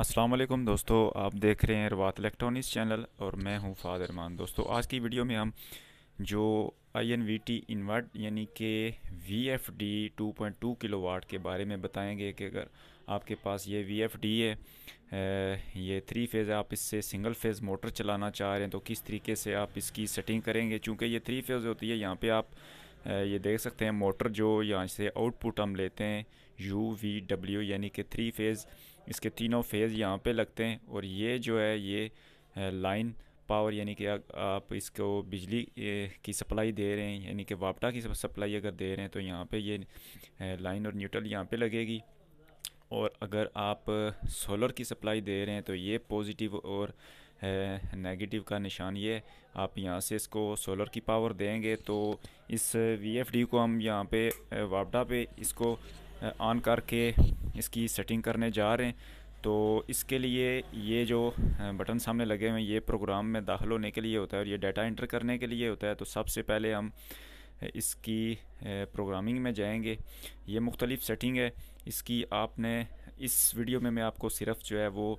अस्सलाम वालेकुम दोस्तों आप देख रहे हैं रवात इलेक्ट्रॉनिक्स चैनल और मैं हूं फादर मान दोस्तों आज की वीडियो में हम जो I N V T invert यानी कि V F D two point two kilo watt के बारे में बताएंगे कि अगर आपके पास ये वी एफ डी है ये थ्री फेज़ है आप इससे सिंगल फेज़ मोटर चलाना चाह रहे हैं तो किस तरीके से आप इसकी सेटिंग करेंगे चूँकि ये थ्री फेज़ होती है यहाँ पर आप ये देख सकते हैं मोटर जो यहाँ से आउटपुट हम लेते हैं यू वी डब्ल्यू यानी कि थ्री फेज़ इसके तीनों फेज़ यहाँ पे लगते हैं और ये जो है ये लाइन पावर यानी कि आप इसको बिजली की सप्लाई दे रहे हैं यानी कि वापटा की सप्लाई अगर दे रहे हैं तो यहाँ पे ये लाइन और न्यूट्रल यहाँ पे लगेगी और अगर आप सोलर की सप्लाई दे रहे हैं तो ये पॉजिटिव और नेगेटिव का निशान ये आप यहाँ से इसको सोलर की पावर देंगे तो इस वी को हम यहाँ पे वापडा पे इसको ऑन करके इसकी सेटिंग करने जा रहे हैं तो इसके लिए ये जो बटन सामने लगे हुए हैं ये प्रोग्राम में दाखिल होने के लिए होता है और ये डाटा इंटर करने के लिए होता है तो सबसे पहले हम इसकी प्रोग्रामिंग में जाएंगे ये मुख्तलिफ सेटिंग है इसकी आपने इस वीडियो में मैं आपको सिर्फ जो है वो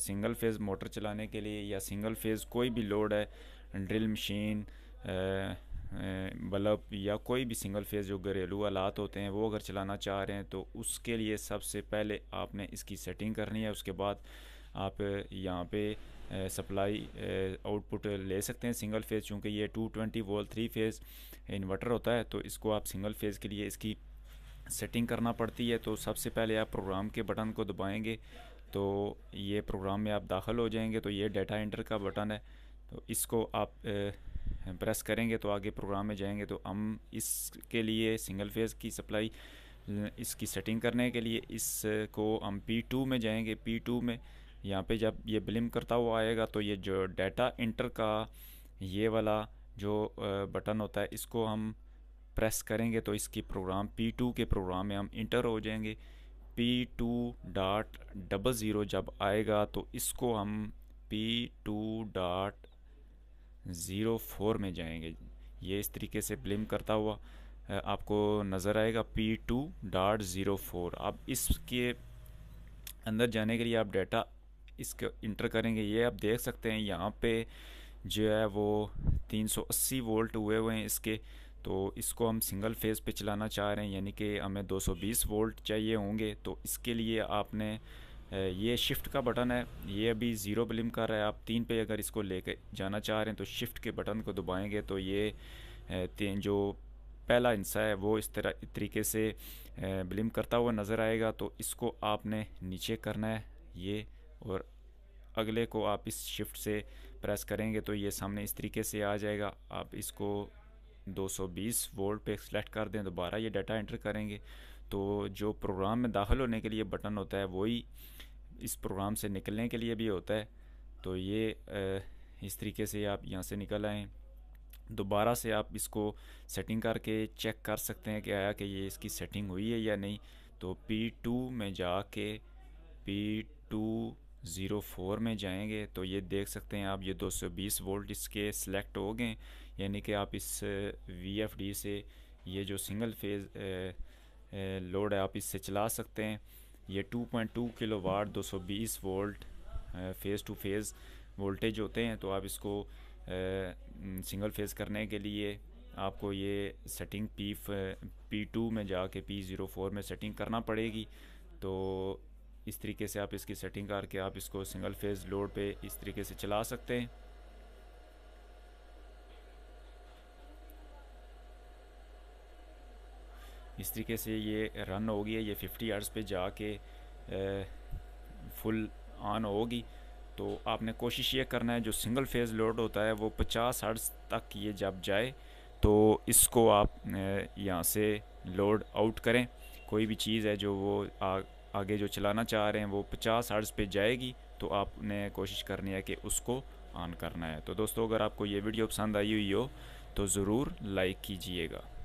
सिंगल फेज़ मोटर चलाने के लिए या सिंगल फेज़ कोई भी लोड है ड्रिल मशीन बल्ब या कोई भी सिंगल फेज़ जो घरेलू आलात होते हैं वो अगर चलाना चाह रहे हैं तो उसके लिए सबसे पहले आपने इसकी सेटिंग करनी है उसके बाद आप यहाँ पे सप्लाई आउटपुट ले सकते हैं सिंगल फेज़ चूँकि ये 220 twenty volt three phase inverter होता है तो इसको आप सिंगल फेज़ के लिए इसकी सेटिंग करना पड़ती है तो सबसे पहले आप प्रोग्राम के बटन को दबाएंगे तो ये प्रोग्राम में आप दाखिल हो जाएंगे तो ये डाटा इंटर का बटन है तो इसको आप प्रेस करेंगे तो आगे प्रोग्राम में जाएंगे तो हम इसके लिए सिंगल फेज़ की सप्लाई इसकी सेटिंग करने के लिए इसको हम पी टू में जाएंगे पी टू में यहाँ पे जब ये ब्लिम करता हुआ आएगा तो ये जो डाटा इंटर का ये वाला जो बटन होता है इसको हम प्रेस करेंगे तो इसकी प्रोग्राम पी टू के प्रोग्राम में हम इंटर हो जाएंगे P two dot double zero जब आएगा तो इसको हम P two dot zero four में जाएंगे ये इस तरीके से ब्लिम करता हुआ आपको नज़र आएगा P two dot zero four अब इसके अंदर जाने के लिए आप डाटा इसके इंटर करेंगे ये आप देख सकते हैं यहाँ पे जो है वो 380 वोल्ट हुए हुए हैं इसके तो इसको हम सिंगल फेज़ पे चलाना चाह रहे हैं यानी कि हमें 220 वोल्ट चाहिए होंगे तो इसके लिए आपने ये शिफ्ट का बटन है ये अभी ज़ीरो ब्लिम कर रहा है आप तीन पे अगर इसको लेके जाना चाह रहे हैं तो शिफ्ट के बटन को दबाएंगे तो ये तीन जो पहला हिस्सा है वो इस तरह इस तरीके से ब्लिम करता हुआ नज़र आएगा तो इसको आपने नीचे करना है ये और अगले को आप इस शिफ्ट से प्रेस करेंगे तो ये सामने इस तरीके से आ जाएगा आप इसको 220 वोल्ट पे सेलेक्ट कर दें दोबारा ये डाटा एंटर करेंगे तो जो प्रोग्राम में दाखिल होने के लिए बटन होता है वही इस प्रोग्राम से निकलने के लिए भी होता है तो ये इस तरीके से आप यहाँ से निकल आएँ दोबारा से आप इसको सेटिंग करके चेक कर सकते हैं कि आया कि ये इसकी सेटिंग हुई है या नहीं तो P2 में जाके P2 ज़ीरो फोर में जाएंगे तो ये देख सकते हैं आप ये 220 वोल्ट इसके सेलेक्ट हो गए यानी कि आप इस वी से ये जो सिंगल फेज़ लोड है आप इससे चला सकते हैं ये 2.2 kilowatt 220 volt phase to phase voltage होते हैं तो आप इसको सिंगल फेज़ करने के लिए आपको ये सेटिंग पी पी टू में जाके पी ज़ीरो फोर में सेटिंग करना पड़ेगी तो इस तरीके से आप इसकी सेटिंग करके आप इसको सिंगल फेज़ लोड पे इस तरीके से चला सकते हैं इस तरीके से ये रन होगी ये 50 आर्स पे जाके फुल ऑन होगी तो आपने कोशिश ये करना है जो सिंगल फेज़ लोड होता है वो 50 हर्ट्स तक ये जब जाए तो इसको आप यहाँ से लोड आउट करें कोई भी चीज़ है जो वो आ, आगे जो चलाना चाह रहे हैं वो पचास हर्ट्ज़ पे जाएगी तो आपने कोशिश करनी है कि उसको ऑन करना है तो दोस्तों अगर आपको ये वीडियो पसंद आई हुई हो तो ज़रूर लाइक कीजिएगा